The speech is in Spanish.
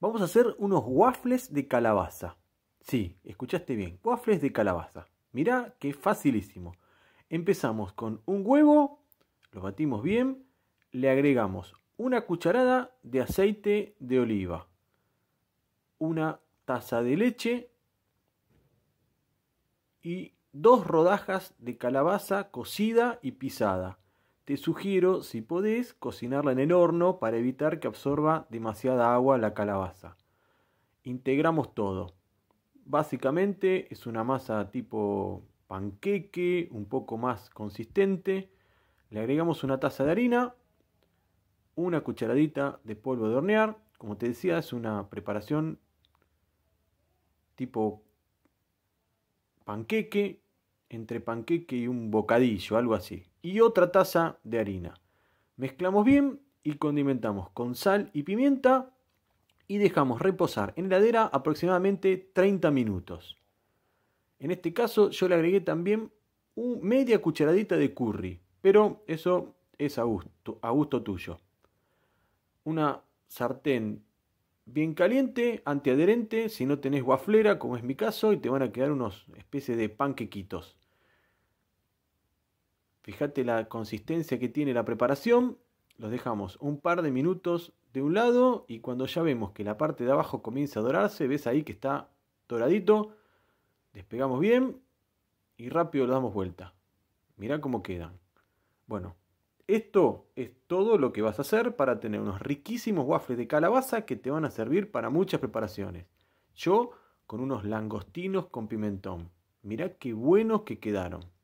Vamos a hacer unos waffles de calabaza. Sí, escuchaste bien, waffles de calabaza. Mirá que facilísimo. Empezamos con un huevo, lo batimos bien, le agregamos una cucharada de aceite de oliva, una taza de leche y dos rodajas de calabaza cocida y pisada. Te sugiero, si podés, cocinarla en el horno para evitar que absorba demasiada agua la calabaza. Integramos todo. Básicamente es una masa tipo panqueque, un poco más consistente. Le agregamos una taza de harina, una cucharadita de polvo de hornear. Como te decía, es una preparación tipo panqueque, entre panqueque y un bocadillo, algo así y otra taza de harina. Mezclamos bien y condimentamos con sal y pimienta y dejamos reposar en heladera aproximadamente 30 minutos. En este caso yo le agregué también media cucharadita de curry, pero eso es a gusto, a gusto tuyo. Una sartén bien caliente, antiadherente, si no tenés guaflera, como es mi caso, y te van a quedar unos especies de panquequitos. Fíjate la consistencia que tiene la preparación. Los dejamos un par de minutos de un lado y cuando ya vemos que la parte de abajo comienza a dorarse, ves ahí que está doradito. Despegamos bien y rápido lo damos vuelta. Mirá cómo quedan. Bueno, esto es todo lo que vas a hacer para tener unos riquísimos waffles de calabaza que te van a servir para muchas preparaciones. Yo con unos langostinos con pimentón. Mirá qué buenos que quedaron.